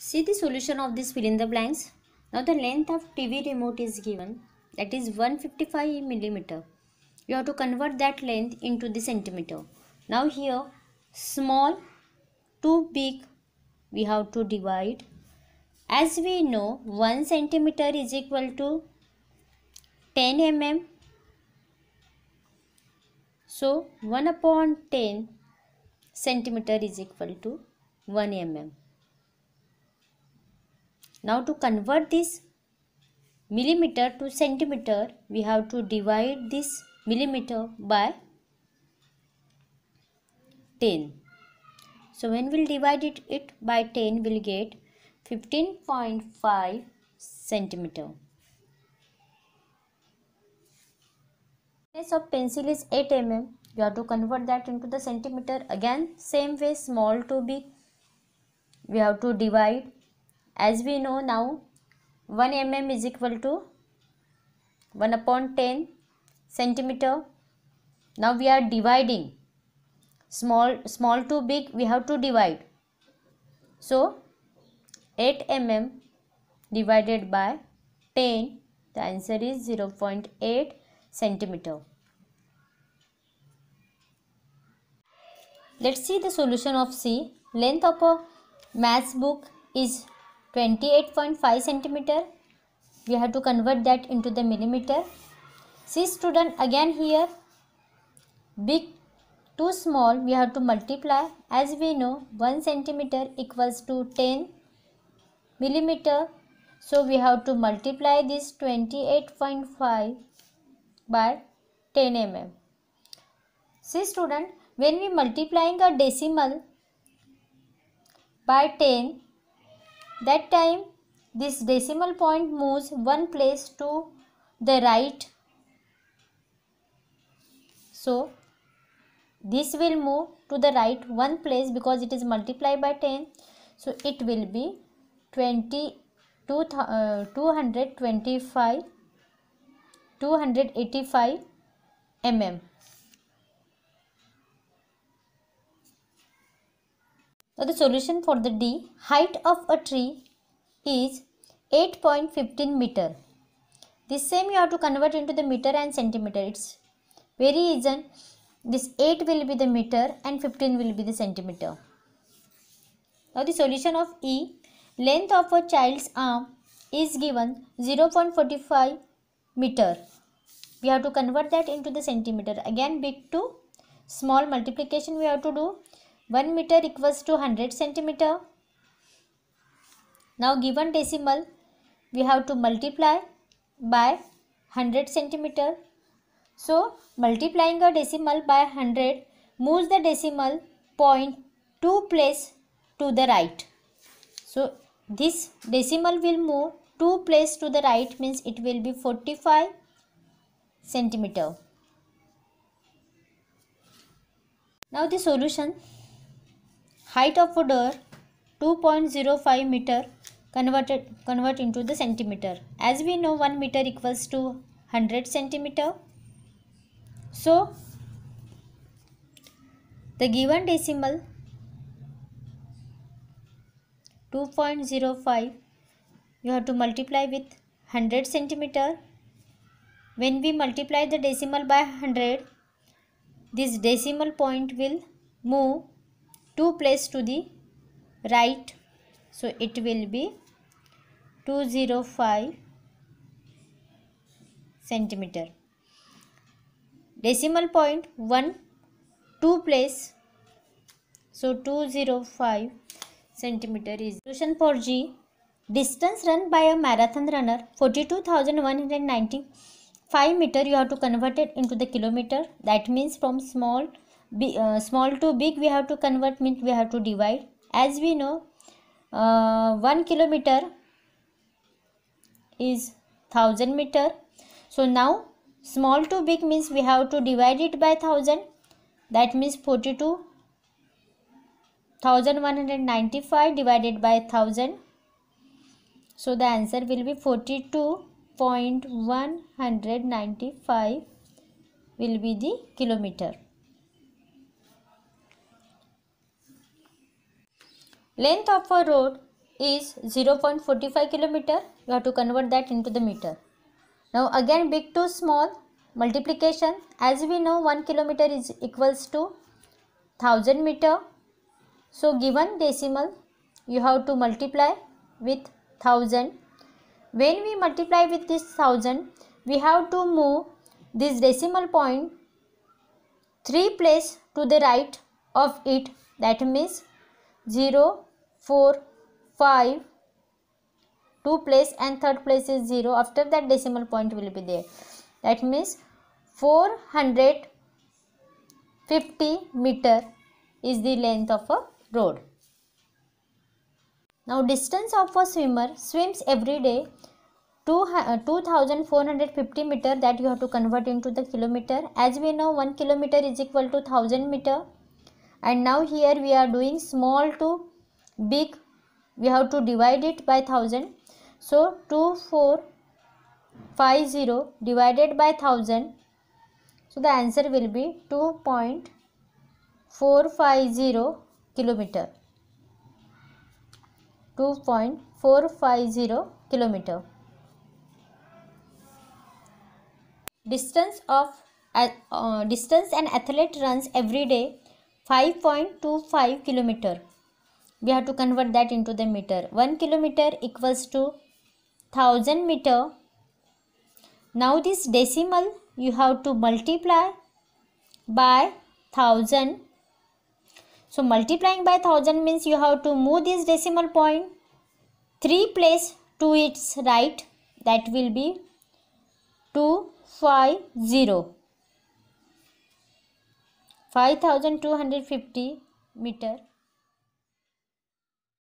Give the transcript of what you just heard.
See the solution of this fill in the blanks. Now the length of TV remote is given that is 155 millimeter. You have to convert that length into the centimeter. Now here small to big we have to divide. As we know 1 centimeter is equal to 10 mm. So 1 upon 10 centimeter is equal to 1 mm. Now to convert this millimeter to centimeter, we have to divide this millimeter by 10. So when we'll divide it, it by 10, we'll get 15.5 centimeter. Thickness of pencil is 8 mm. You have to convert that into the centimeter. Again, same way small to big. We have to divide as we know now 1 mm is equal to 1 upon 10 centimeter now we are dividing small small to big we have to divide so 8 mm divided by 10 the answer is 0 0.8 centimeter let's see the solution of c length of a math book is 28.5 centimeter we have to convert that into the millimeter see student again here big to small we have to multiply as we know 1 centimeter equals to 10 millimeter so we have to multiply this 28.5 by 10 mm see student when we multiplying a decimal by 10 that time this decimal point moves one place to the right. So this will move to the right one place because it is multiplied by 10. So it will be 20, 225, uh, 285 mm. So the solution for the D height of a tree is 8.15 meter. This same you have to convert into the meter and centimeter. It's very easy. This 8 will be the meter and 15 will be the centimeter. Now the solution of E length of a child's arm is given 0.45 meter. We have to convert that into the centimeter. Again big to small multiplication we have to do 1 meter equals to 100 centimeter. Now given decimal we have to multiply by 100 centimeter. So multiplying a decimal by 100 moves the decimal point 2 place to the right. So this decimal will move 2 place to the right means it will be 45 centimeter. Now the solution height of a door 2.05 meter converted convert into the centimeter as we know 1 meter equals to 100 centimeter so the given decimal 2.05 you have to multiply with 100 centimeter when we multiply the decimal by 100 this decimal point will move 2 place to the right so it will be 205 centimeter decimal point 1 2 place so 205 centimeter is solution for g distance run by a marathon runner 42195 meter you have to convert it into the kilometer that means from small be, uh, small to big we have to convert means we have to divide as we know uh, 1 kilometer is 1000 meter so now small to big means we have to divide it by 1000 that means 42 1195 divided by 1000 so the answer will be 42.195 will be the kilometer Length of a road is 0.45 kilometer. You have to convert that into the meter. Now again big to small multiplication. As we know 1 kilometer is equals to 1000 meter. So given decimal you have to multiply with 1000. When we multiply with this 1000 we have to move this decimal point 3 place to the right of it that means 0 4 5 2 place and third place is 0 after that decimal point will be there that means 450 meter is the length of a road now distance of a swimmer swims every day 2450 uh, meter that you have to convert into the kilometer as we know 1 kilometer is equal to 1000 meter and now here we are doing small to big we have to divide it by 1000 so 2450 divided by 1000 so the answer will be 2.450 kilometer 2.450 kilometer distance of uh, uh, distance an athlete runs every day 5.25 kilometer we have to convert that into the meter 1 kilometer equals to 1000 meter now this decimal you have to multiply by 1000 so multiplying by 1000 means you have to move this decimal point 3 place to its right that will be 250 5250 meter